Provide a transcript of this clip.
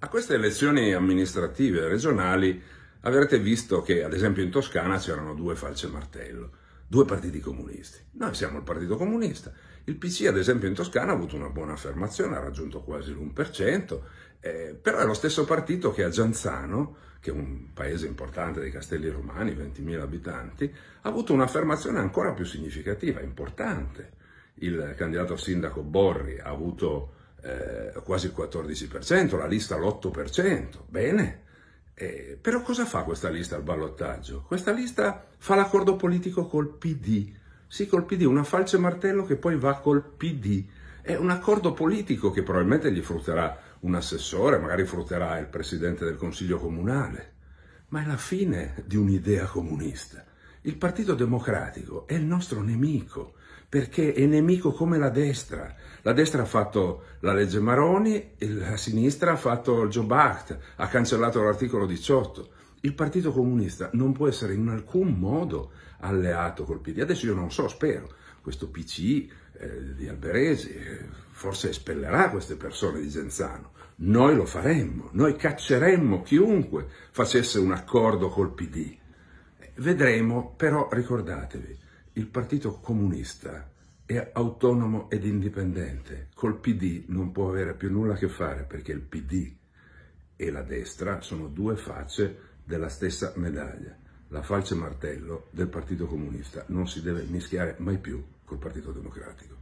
A queste elezioni amministrative regionali avrete visto che, ad esempio, in Toscana c'erano due falce martello, due partiti comunisti. Noi siamo il Partito Comunista. Il PC, ad esempio, in Toscana ha avuto una buona affermazione, ha raggiunto quasi l'1%, eh, però è lo stesso partito che a Gianzano, che è un paese importante dei Castelli Romani, 20.000 abitanti, ha avuto un'affermazione ancora più significativa, importante. Il candidato sindaco Borri ha avuto eh, quasi il 14%, la lista l'8%, bene. Eh, però cosa fa questa lista al ballottaggio? Questa lista fa l'accordo politico col PD, sì col PD, una falce martello che poi va col PD. È un accordo politico che probabilmente gli frutterà un assessore, magari frutterà il presidente del consiglio comunale, ma è la fine di un'idea comunista. Il Partito Democratico è il nostro nemico perché è nemico come la destra. La destra ha fatto la legge Maroni, la sinistra ha fatto il Job Act, ha cancellato l'articolo 18. Il Partito Comunista non può essere in alcun modo alleato col PD. Adesso io non so, spero, questo PCI eh, di Alberesi eh, forse espellerà queste persone di Genzano. Noi lo faremmo, noi cacceremmo chiunque facesse un accordo col PD. Eh, vedremo, però ricordatevi, il Partito Comunista è autonomo ed indipendente, col PD non può avere più nulla a che fare perché il PD e la destra sono due facce della stessa medaglia, la falce martello del Partito Comunista non si deve mischiare mai più col Partito Democratico.